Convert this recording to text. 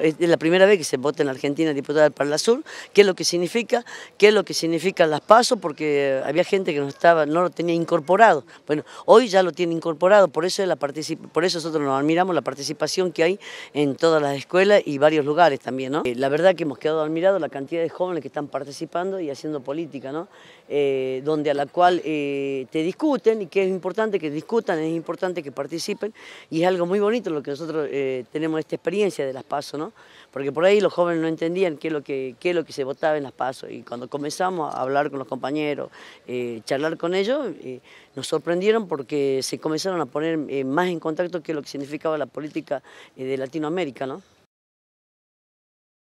Es la primera vez que se vota en la Argentina diputada del Parla Sur, qué es lo que significa, qué es lo que significan las pasos, porque eh, había gente que no estaba, no lo tenía incorporado. Bueno, hoy ya lo tiene incorporado, por eso, la por eso nosotros nos admiramos la participación que hay en todas las escuelas y varios lugares también, ¿no? Eh, la verdad que hemos quedado admirados la cantidad de jóvenes que están participando y haciendo política, ¿no? Eh, donde a la cual te discuten y que es importante que discutan, es importante que participen y es algo muy bonito lo que nosotros tenemos esta experiencia de las pasos, ¿no? Porque por ahí los jóvenes no entendían qué es lo que, es lo que se votaba en las pasos. Y cuando comenzamos a hablar con los compañeros, eh, charlar con ellos, eh, nos sorprendieron porque se comenzaron a poner eh, más en contacto qué es lo que significaba la política de Latinoamérica, ¿no?